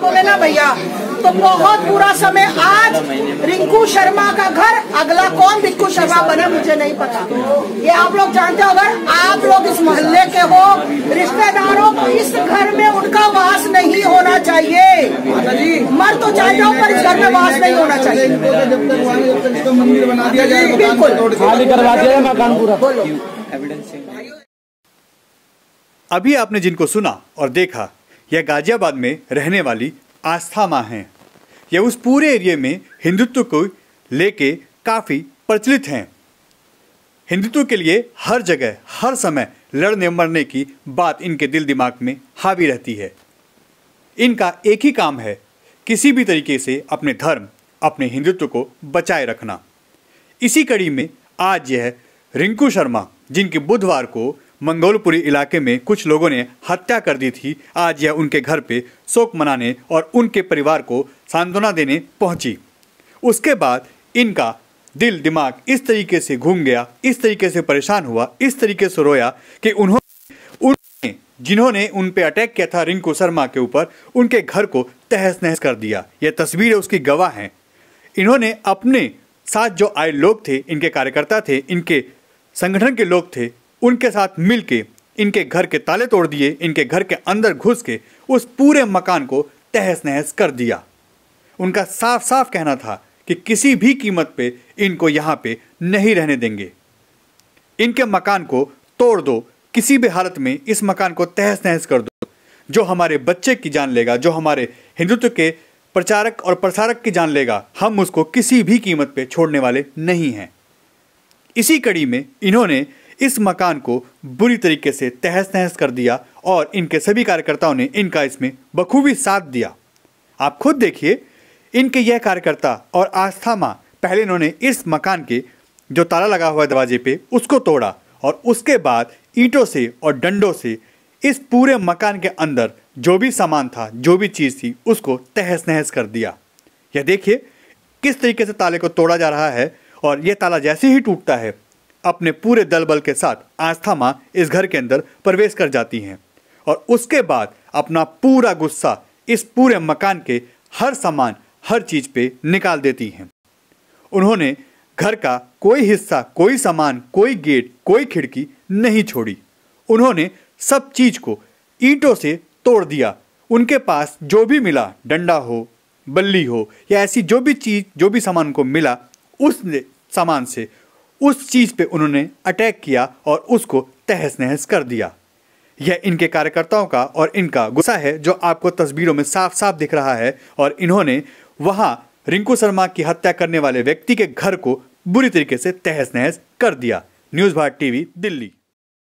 बोले ना भैया तो बहुत बुरा समय आज रिंकू शर्मा का घर अगला कौन रिंकू शर्मा बने मुझे नहीं पता ये आप लोग जानते हो अगर आप लोग इस मोहल्ले के हो रिश्तेदारों को इस घर में उनका वास नहीं होना चाहिए मर तो चाहता हूँ पर इस घर में वास नहीं होना चाहिए बिल्कुल अभी आपने जिनको सुना और देखा यह गाजियाबाद में रहने वाली आस्था माँ हैं यह उस पूरे एरिए में हिंदुत्व को लेके काफ़ी प्रचलित हैं हिंदुत्व के लिए हर जगह हर समय लड़ने मरने की बात इनके दिल दिमाग में हावी रहती है इनका एक ही काम है किसी भी तरीके से अपने धर्म अपने हिंदुत्व को बचाए रखना इसी कड़ी में आज यह रिंकू शर्मा जिनकी बुधवार को मंगोलपुरी इलाके में कुछ लोगों ने हत्या कर दी थी आज यह उनके घर पे शोक मनाने और उनके परिवार को सांत्वना देने पहुंची उसके बाद इनका दिल दिमाग इस तरीके से घूम गया इस तरीके से परेशान हुआ इस तरीके से रोया कि उन्होंने उन्होंने जिन्होंने उन पर अटैक किया था रिंकू शर्मा के ऊपर उनके घर को तहस नहस कर दिया यह तस्वीरें उसकी गवाह हैं इन्होंने अपने साथ जो आए लोग थे इनके कार्यकर्ता थे इनके संगठन के लोग थे उनके साथ मिलके इनके घर के ताले तोड़ दिए इनके घर के अंदर घुस के उस पूरे मकान को तहस नहस कर दिया उनका साफ साफ कहना था कि किसी भी कीमत पे इनको यहाँ पे नहीं रहने देंगे इनके मकान को तोड़ दो किसी भी हालत में इस मकान को तहस नहस कर दो जो हमारे बच्चे की जान लेगा जो हमारे हिंदुत्व के प्रचारक और प्रसारक की जान लेगा हम उसको किसी भी कीमत पे छोड़ने वाले नहीं हैं इसी कड़ी में इन्होंने इस मकान को बुरी तरीके से तहस नहस कर दिया और इनके सभी कार्यकर्ताओं ने इनका इसमें बखूबी साथ दिया आप खुद देखिए इनके यह कार्यकर्ता और आस्था माँ पहले इन्होंने इस मकान के जो ताला लगा हुआ दरवाजे पे उसको तोड़ा और उसके बाद ईंटों से और डंडों से इस पूरे मकान के अंदर जो भी सामान था जो भी चीज़ थी उसको तहस नहस कर दिया यह देखिए किस तरीके से ताले को तोड़ा जा रहा है और यह ताला जैसे ही टूटता है अपने पूरे दल बल के साथ आस्था माँ इस घर के अंदर प्रवेश कर जाती हैं और उसके बाद अपना पूरा गुस्सा इस पूरे मकान के हर सामान हर चीज़ पे निकाल देती हैं उन्होंने घर का कोई हिस्सा कोई सामान कोई गेट कोई खिड़की नहीं छोड़ी उन्होंने सब चीज़ को ईंटों से तोड़ दिया उनके पास जो भी मिला डंडा हो बल्ली हो या ऐसी जो भी चीज़ जो भी सामान को मिला उस सामान से उस चीज़ पे उन्होंने अटैक किया और उसको तहस नहस कर दिया यह इनके कार्यकर्ताओं का और इनका गुस्सा है जो आपको तस्वीरों में साफ साफ दिख रहा है और इन्होंने वहां रिंकू शर्मा की हत्या करने वाले व्यक्ति के घर को बुरी तरीके से तहस नहस कर दिया न्यूज़ भारत टीवी दिल्ली